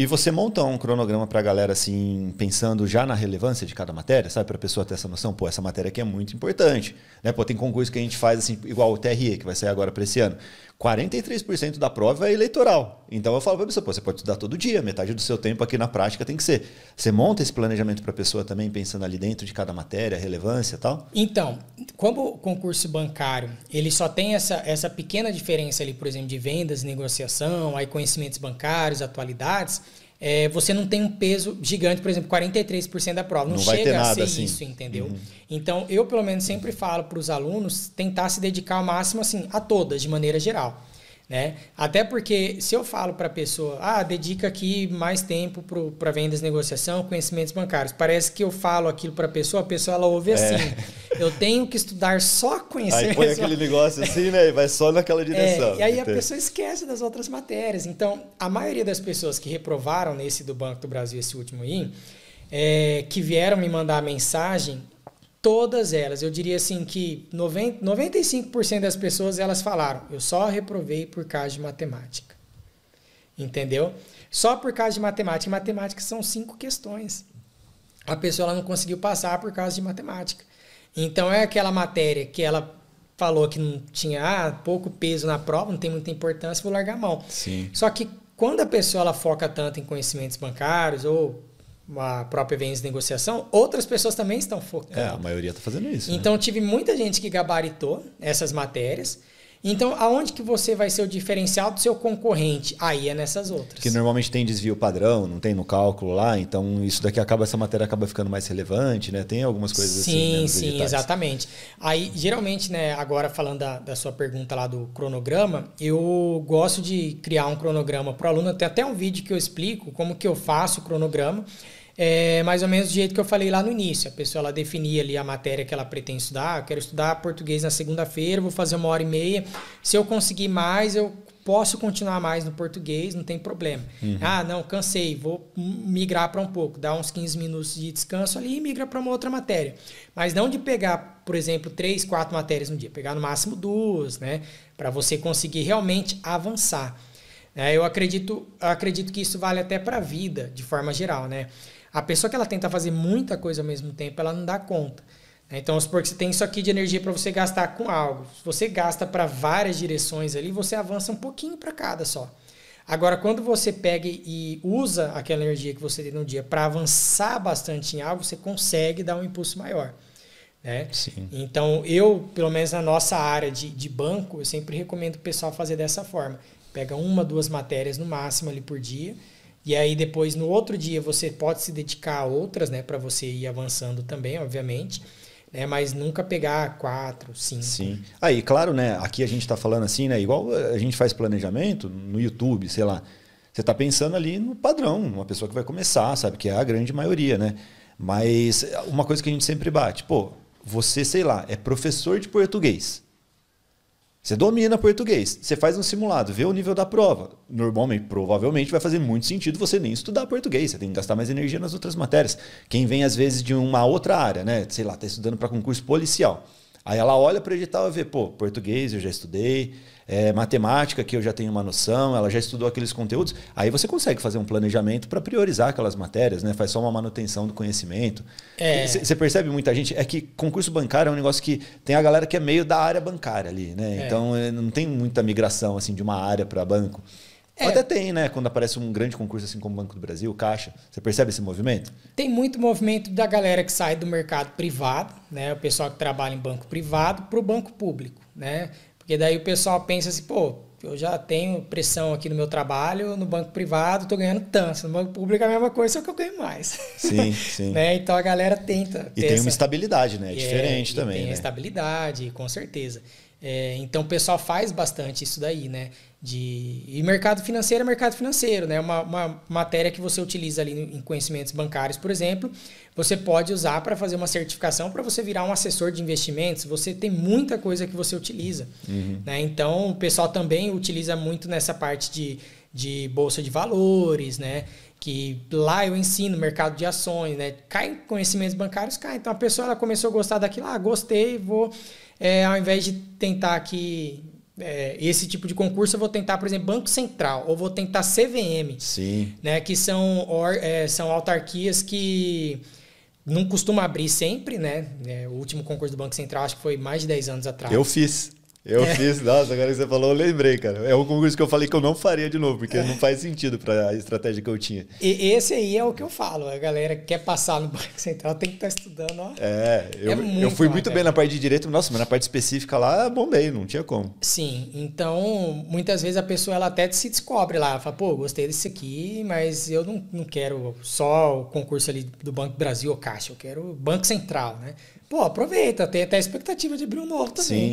E você monta um cronograma para a galera, assim, pensando já na relevância de cada matéria, sabe? Para a pessoa ter essa noção, pô, essa matéria aqui é muito importante. Né? Pô, tem concurso que a gente faz, assim, igual o TRE, que vai sair agora para esse ano. 43% da prova é eleitoral. Então eu falo para a pessoa, pô, você pode estudar todo dia, metade do seu tempo aqui na prática tem que ser. Você monta esse planejamento para a pessoa também, pensando ali dentro de cada matéria, relevância e tal? Então, como o concurso bancário, ele só tem essa, essa pequena diferença ali, por exemplo, de vendas, negociação, aí conhecimentos bancários, atualidades, é, você não tem um peso gigante, por exemplo, 43% da prova. Não, não chega a ser assim. isso, entendeu? Uhum. Então, eu pelo menos sempre falo para os alunos tentar se dedicar ao máximo assim, a todas, de maneira geral. Né? Até porque se eu falo para a pessoa, ah, dedica aqui mais tempo para vendas, negociação, conhecimentos bancários, parece que eu falo aquilo para a pessoa, a pessoa ela ouve é. assim, eu tenho que estudar só conhecimentos. Aí põe aquele negócio assim, né? E vai só naquela é, direção. É, e aí a pessoa esquece das outras matérias. Então, a maioria das pessoas que reprovaram nesse do Banco do Brasil, esse último IN, é, que vieram me mandar a mensagem, Todas elas, eu diria assim que 90, 95% das pessoas elas falaram, eu só reprovei por causa de matemática. Entendeu? Só por causa de matemática. matemática são cinco questões. A pessoa ela não conseguiu passar por causa de matemática. Então é aquela matéria que ela falou que não tinha ah, pouco peso na prova, não tem muita importância, vou largar a mão. Sim. Só que quando a pessoa ela foca tanto em conhecimentos bancários ou a própria vez de negociação, outras pessoas também estão focando. É, a maioria está fazendo isso. Então, né? tive muita gente que gabaritou essas matérias. Então, aonde que você vai ser o diferencial do seu concorrente? Aí é nessas outras. Que normalmente tem desvio padrão, não tem no cálculo lá, então isso daqui acaba, essa matéria acaba ficando mais relevante, né? Tem algumas coisas sim, assim. Né, sim, sim, exatamente. Aí, geralmente, né, agora falando da, da sua pergunta lá do cronograma, eu gosto de criar um cronograma para o aluno. Tem até um vídeo que eu explico como que eu faço o cronograma é mais ou menos do jeito que eu falei lá no início. A pessoa ela definia ali a matéria que ela pretende estudar. Eu quero estudar português na segunda-feira, vou fazer uma hora e meia. Se eu conseguir mais, eu posso continuar mais no português, não tem problema. Uhum. Ah, não, cansei, vou migrar para um pouco, dá uns 15 minutos de descanso ali e migra para uma outra matéria. Mas não de pegar, por exemplo, três, quatro matérias no dia, pegar no máximo duas, né? Para você conseguir realmente avançar. É, eu acredito, acredito que isso vale até para a vida, de forma geral, né? A pessoa que ela tenta fazer muita coisa ao mesmo tempo, ela não dá conta. Né? Então, vamos supor que você tem isso aqui de energia para você gastar com algo. Se você gasta para várias direções ali, você avança um pouquinho para cada só. Agora, quando você pega e usa aquela energia que você tem no dia para avançar bastante em algo, você consegue dar um impulso maior. Né? Sim. Então, eu, pelo menos na nossa área de, de banco, eu sempre recomendo o pessoal fazer dessa forma. Pega uma, duas matérias no máximo ali por dia e aí depois no outro dia você pode se dedicar a outras, né, para você ir avançando também, obviamente. Né, mas nunca pegar quatro, cinco. Sim. Aí, claro, né? Aqui a gente está falando assim, né? Igual eh, a gente faz planejamento no YouTube, sei lá. Você está pensando ali no padrão, uma pessoa que vai começar, sabe? Que é a grande maioria, né? Mas eh, uma coisa que a gente sempre bate, pô, você, sei lá, é professor de português. Você domina português, você faz um simulado, vê o nível da prova. Normalmente, provavelmente, vai fazer muito sentido você nem estudar português, você tem que gastar mais energia nas outras matérias. Quem vem, às vezes, de uma outra área, né? Sei lá, está estudando para concurso policial. Aí ela olha para o edital e vê, pô, português eu já estudei, é, matemática que eu já tenho uma noção, ela já estudou aqueles conteúdos. Aí você consegue fazer um planejamento para priorizar aquelas matérias, né? Faz só uma manutenção do conhecimento. Você é. percebe muita gente? É que concurso bancário é um negócio que tem a galera que é meio da área bancária ali, né? É. Então eh, não tem muita migração assim de uma área para banco. É. Até tem, né? Quando aparece um grande concurso assim como o Banco do Brasil, Caixa, você percebe esse movimento? Tem muito movimento da galera que sai do mercado privado, né? O pessoal que trabalha em banco privado para o banco público, né? Porque daí o pessoal pensa assim, pô, eu já tenho pressão aqui no meu trabalho, no banco privado estou ganhando tanto, no banco público é a mesma coisa, só que eu ganho mais. Sim, sim. né? Então a galera tenta. E tem essa... uma estabilidade, né? É, é diferente é, também. Tem né? estabilidade, com certeza. É, então o pessoal faz bastante isso daí, né? De, e mercado financeiro é mercado financeiro, né? Uma, uma matéria que você utiliza ali em conhecimentos bancários, por exemplo, você pode usar para fazer uma certificação para você virar um assessor de investimentos. Você tem muita coisa que você utiliza. Uhum. Né? Então o pessoal também utiliza muito nessa parte de, de bolsa de valores, né? que lá eu ensino mercado de ações, né? Cai conhecimentos bancários, cai. Então a pessoa ela começou a gostar daquilo, ah, gostei, vou é, ao invés de tentar aqui é, esse tipo de concurso, eu vou tentar, por exemplo, Banco Central, ou vou tentar CVM, Sim. Né, que são, or, é, são autarquias que não costuma abrir sempre, né? É, o último concurso do Banco Central acho que foi mais de 10 anos atrás. Eu fiz. Eu é. fiz, nossa, agora que você falou, eu lembrei, cara. É um concurso que eu falei que eu não faria de novo, porque não faz sentido para a estratégia que eu tinha. E esse aí é o que eu falo, a galera que quer passar no Banco Central tem que estar tá estudando, ó. É, eu, muito é eu fui muito bem na parte de direito, mas, nossa, mas na parte específica lá, bombei, não tinha como. Sim, então muitas vezes a pessoa ela até se descobre lá, fala, pô, gostei desse aqui, mas eu não, não quero só o concurso ali do Banco Brasil ou Caixa, eu quero Banco Central, né? Pô, aproveita, tem até a expectativa de abrir um novo também. Sim,